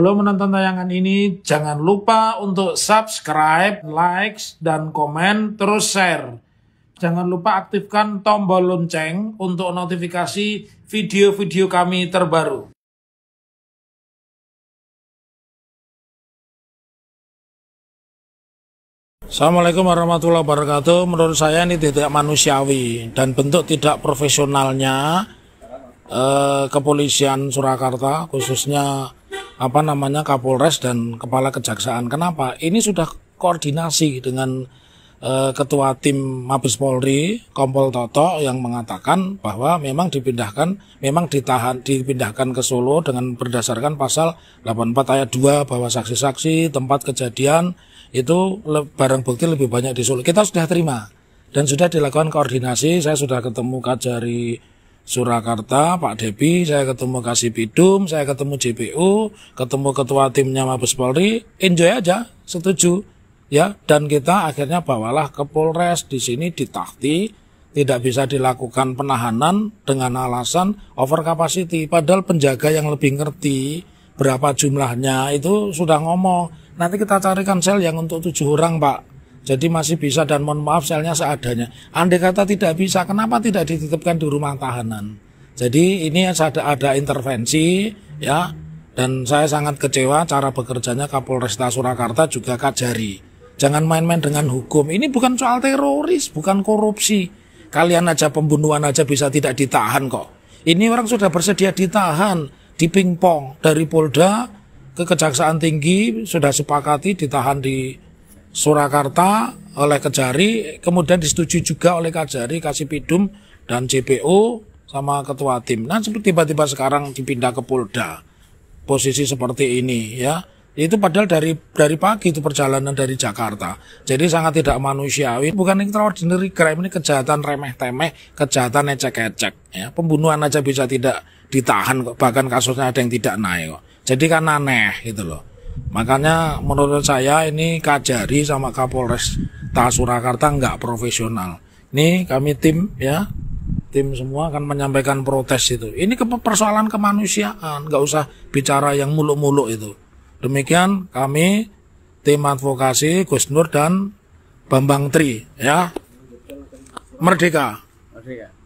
Belum menonton tayangan ini, jangan lupa untuk subscribe, like, dan komen, terus share. Jangan lupa aktifkan tombol lonceng untuk notifikasi video-video kami terbaru. Assalamualaikum warahmatullahi wabarakatuh. Menurut saya ini tidak manusiawi dan bentuk tidak profesionalnya eh, kepolisian Surakarta khususnya apa namanya Kapolres dan Kepala Kejaksaan. Kenapa? Ini sudah koordinasi dengan uh, Ketua Tim Mabes Polri Kompol Toto yang mengatakan bahwa memang dipindahkan, memang ditahan, dipindahkan ke Solo dengan berdasarkan Pasal 84 Ayat 2 bahwa saksi-saksi tempat kejadian itu barang bukti lebih banyak di Solo. Kita sudah terima dan sudah dilakukan koordinasi. Saya sudah ketemu Kajari Surakarta, Pak Depi, saya ketemu Kasih Bidum, saya ketemu JPU, ketemu ketua timnya Mabes Polri, enjoy aja, setuju. Ya, dan kita akhirnya bawalah ke Polres di sini ditakti, tidak bisa dilakukan penahanan dengan alasan over capacity padahal penjaga yang lebih ngerti berapa jumlahnya itu sudah ngomong nanti kita carikan sel yang untuk tujuh orang pak jadi masih bisa dan mohon maaf selnya seadanya. Andai kata tidak bisa, kenapa tidak dititipkan di rumah tahanan? Jadi ini ada ada intervensi ya dan saya sangat kecewa cara bekerjanya Kapolresta Surakarta juga kajari. Jangan main-main dengan hukum. Ini bukan soal teroris, bukan korupsi. Kalian aja pembunuhan aja bisa tidak ditahan kok. Ini orang sudah bersedia ditahan, di pingpong dari Polda ke Kejaksaan Tinggi sudah sepakati ditahan di Surakarta oleh Kejari, kemudian disetujui juga oleh kejari kasih pidum dan CPO sama ketua tim. Nah, seperti tiba-tiba sekarang dipindah ke Polda. Posisi seperti ini ya. Itu padahal dari dari pagi itu perjalanan dari Jakarta. Jadi sangat tidak manusiawi. Bukan extraordinary crime ini kejahatan remeh-temeh, kejahatan ecek-ecek ya. Pembunuhan aja bisa tidak ditahan kok. Bahkan kasusnya ada yang tidak naik Jadi kan aneh gitu loh. Makanya menurut saya ini Kajari sama Kapolres Surakarta nggak profesional. Ini kami tim ya, tim semua akan menyampaikan protes itu. Ini ke persoalan kemanusiaan, nggak usah bicara yang muluk-muluk itu. Demikian kami tim advokasi Gus Nur dan Bambang Tri ya. Merdeka. Merdeka.